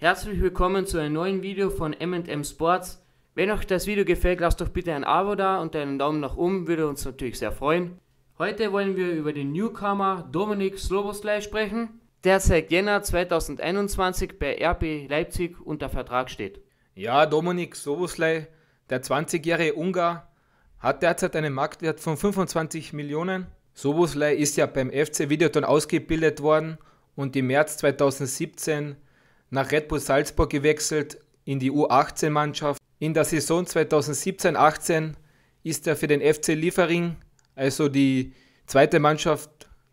Herzlich willkommen zu einem neuen Video von M&M Sports. Wenn euch das Video gefällt, lasst doch bitte ein Abo da und einen Daumen nach oben, würde uns natürlich sehr freuen. Heute wollen wir über den Newcomer Dominik Sloboslai sprechen, der seit Jänner 2021 bei RB Leipzig unter Vertrag steht. Ja, Dominik Sloboslai, der 20-jährige Ungar, hat derzeit einen Marktwert von 25 Millionen. Sloboslai ist ja beim FC Videoton ausgebildet worden und im März 2017 nach Red Bull Salzburg gewechselt in die U18-Mannschaft. In der Saison 2017-18 ist er für den FC Liefering, also die zweite Mannschaft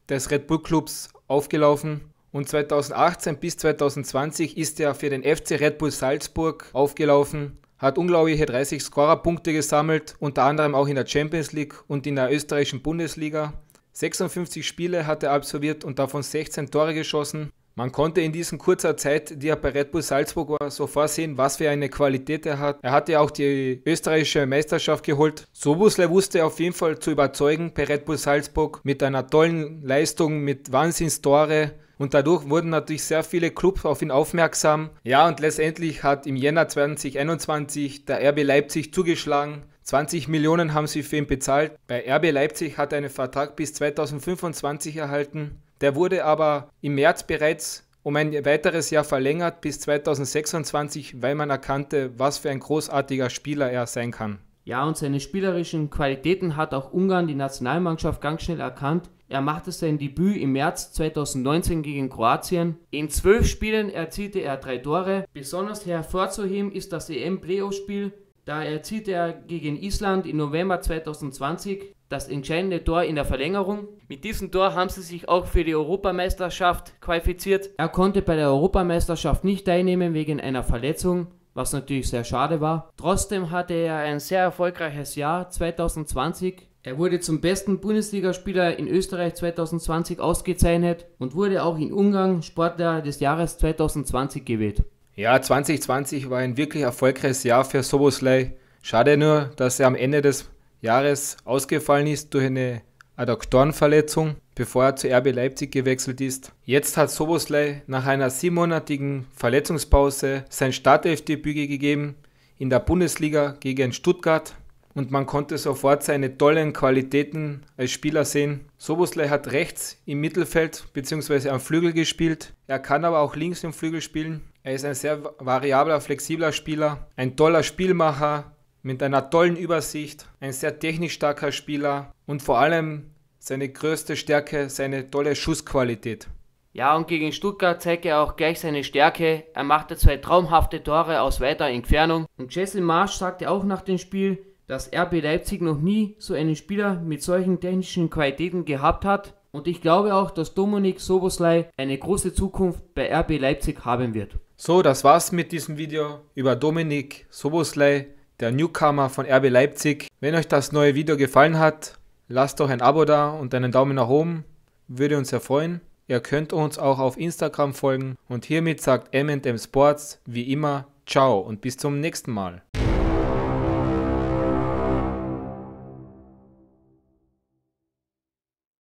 des Red Bull Clubs, aufgelaufen. Und 2018 bis 2020 ist er für den FC Red Bull Salzburg aufgelaufen, hat unglaubliche 30 Scorerpunkte gesammelt, unter anderem auch in der Champions League und in der österreichischen Bundesliga. 56 Spiele hat er absolviert und davon 16 Tore geschossen. Man konnte in diesen kurzer Zeit, die er bei Red Bull Salzburg war, so vorsehen, was für eine Qualität er hat. Er hatte auch die österreichische Meisterschaft geholt. Sobusle wusste auf jeden Fall zu überzeugen bei Red Bull Salzburg mit einer tollen Leistung, mit Wahnsinnstore. Und dadurch wurden natürlich sehr viele Clubs auf ihn aufmerksam. Ja, und letztendlich hat im Jänner 2021 der RB Leipzig zugeschlagen. 20 Millionen haben sie für ihn bezahlt. Bei RB Leipzig hat er einen Vertrag bis 2025 erhalten. Der wurde aber im März bereits um ein weiteres Jahr verlängert bis 2026, weil man erkannte, was für ein großartiger Spieler er sein kann. Ja, und seine spielerischen Qualitäten hat auch Ungarn die Nationalmannschaft ganz schnell erkannt. Er machte sein Debüt im März 2019 gegen Kroatien. In zwölf Spielen erzielte er drei Tore. Besonders hervorzuheben ist das EM-Playoff-Spiel. Da erzielte er gegen Island im November 2020 das entscheidende Tor in der Verlängerung. Mit diesem Tor haben sie sich auch für die Europameisterschaft qualifiziert. Er konnte bei der Europameisterschaft nicht teilnehmen wegen einer Verletzung, was natürlich sehr schade war. Trotzdem hatte er ein sehr erfolgreiches Jahr 2020. Er wurde zum besten Bundesligaspieler in Österreich 2020 ausgezeichnet und wurde auch in Ungarn Sportler des Jahres 2020 gewählt. Ja, 2020 war ein wirklich erfolgreiches Jahr für Soboslai. Schade nur, dass er am Ende des Jahres ausgefallen ist durch eine Adduktorenverletzung, bevor er zu RB Leipzig gewechselt ist. Jetzt hat Soboslai nach einer siebenmonatigen Verletzungspause sein Startelfdebüt gegeben in der Bundesliga gegen Stuttgart und man konnte sofort seine tollen Qualitäten als Spieler sehen. Soboslai hat rechts im Mittelfeld bzw. am Flügel gespielt. Er kann aber auch links im Flügel spielen. Er ist ein sehr variabler, flexibler Spieler, ein toller Spielmacher, mit einer tollen Übersicht, ein sehr technisch starker Spieler und vor allem seine größte Stärke, seine tolle Schussqualität. Ja, und gegen Stuttgart zeigt er auch gleich seine Stärke. Er machte zwei traumhafte Tore aus weiter Entfernung. Und Jessel Marsch sagte auch nach dem Spiel, dass RB Leipzig noch nie so einen Spieler mit solchen technischen Qualitäten gehabt hat. Und ich glaube auch, dass Dominik Soboslai eine große Zukunft bei RB Leipzig haben wird. So, das war's mit diesem Video über Dominik Soboslai der Newcomer von RB Leipzig. Wenn euch das neue Video gefallen hat, lasst doch ein Abo da und einen Daumen nach oben. Würde uns sehr freuen. Ihr könnt uns auch auf Instagram folgen. Und hiermit sagt MM Sports wie immer Ciao und bis zum nächsten Mal.